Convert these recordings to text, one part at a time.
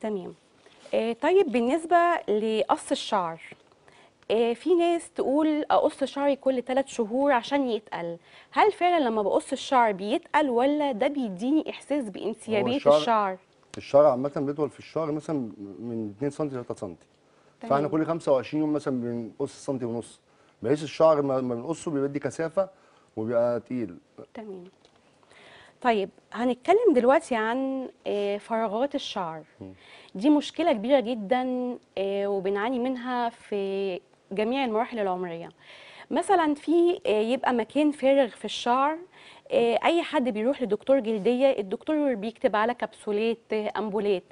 تمام آه، طيب بالنسبه لقص الشعر آه، في ناس تقول اقص شعري كل ثلاث شهور عشان يتقل هل فعلا لما بقص الشعر بيتقل ولا ده بيديني احساس بانسيابيه الشعر الشعر الشعر عامه بيطول في الشعر مثلا من 2 سم ل 3 سم فاحنا كل 25 يوم مثلا بنقص سم ونص بحيث الشعر ما بنقصه بيدي كثافه وبيبقى تقيل تمام طيب هنتكلم دلوقتي عن آه، فراغات الشعر دي مشكلة كبيرة جدا آه، وبنعاني منها في جميع المراحل العمرية مثلا في آه، يبقى مكان فارغ في الشعر اي حد بيروح لدكتور جلديه الدكتور بيكتب على كبسولات امبولات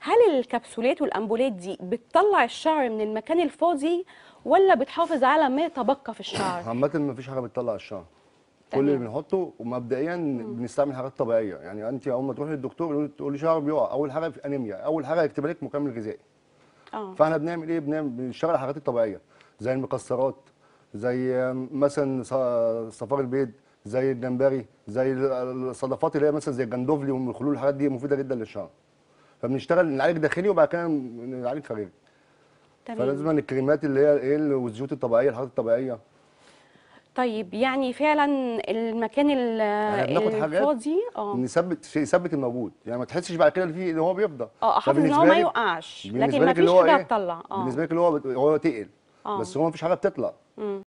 هل الكبسولات والامبولات دي بتطلع الشعر من المكان الفاضي ولا بتحافظ على ما تبقى في الشعر عامه مفيش حاجه بتطلع الشعر كل اللي بنحطه ومبدئيا بنستعمل حاجات طبيعيه يعني انت اول ما تروحي للدكتور تقول لي شعر بيقع اول حاجه في انيميا اول حاجه يكتب لك مكمل غذائي اه فاحنا بنعمل ايه بنعمل بنشتغل على الحاجات الطبيعيه زي المكسرات زي مثلا صفار البيض زي الجمبري زي الصدفات اللي هي مثلا زي الجندوفلي والخلول الحاجات دي مفيده جدا للشعر فبنشتغل نعالج داخلي وبعد كده نعالج خارجي تمام فلازم الكريمات اللي هي ايه والزيوت الطبيعيه الحاجات الطبيعيه طيب يعني فعلا المكان الفاضي اه نثبت شيء يثبت الموجود يعني ما تحسش بعد كده ان في ان هو بيفضى اه حافظ ان هو ما يوقعش لكن ما فيش حاجه هتطلع إيه؟ اه بالنسبه لك اللي هو هو تقل آه. بس هو ما فيش حاجه بتطلع